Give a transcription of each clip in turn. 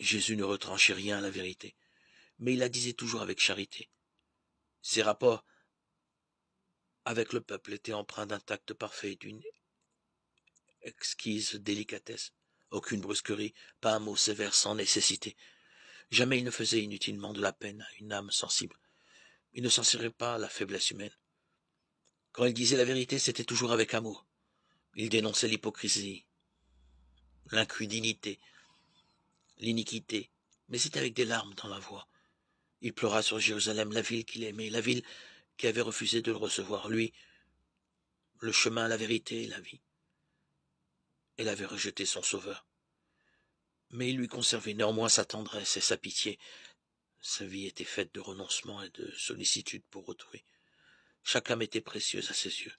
Jésus ne retranchait rien à la vérité, mais il la disait toujours avec charité. Ses rapports avec le peuple étaient empreints d'un tact parfait, d'une exquise délicatesse. Aucune brusquerie, pas un mot sévère sans nécessité. Jamais il ne faisait inutilement de la peine à une âme sensible. Il ne censurait pas la faiblesse humaine. Quand il disait la vérité, c'était toujours avec amour. Il dénonçait l'hypocrisie, l'incudinité, l'iniquité, mais c'est avec des larmes dans la voix. Il pleura sur Jérusalem, la ville qu'il aimait, la ville qui avait refusé de le recevoir, lui, le chemin, la vérité et la vie. Elle avait rejeté son sauveur. Mais il lui conservait néanmoins sa tendresse et sa pitié. Sa vie était faite de renoncement et de sollicitude pour autrui. Chaque âme était précieuse à ses yeux.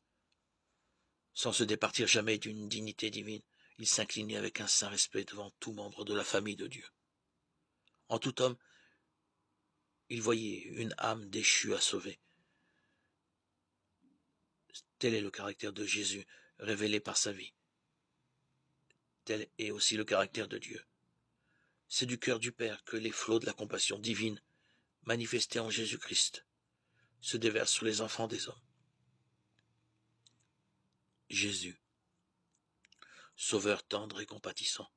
Sans se départir jamais d'une dignité divine, il s'inclinait avec un saint respect devant tout membre de la famille de Dieu. En tout homme, il voyait une âme déchue à sauver. Tel est le caractère de Jésus révélé par sa vie. Tel est aussi le caractère de Dieu. C'est du cœur du Père que les flots de la compassion divine, manifestés en Jésus-Christ, se déversent sur les enfants des hommes. Jésus Sauveur tendre et compatissant.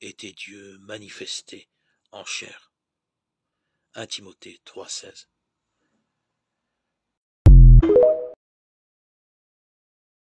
Était Dieu manifesté en chair. 1 Timothée 3,16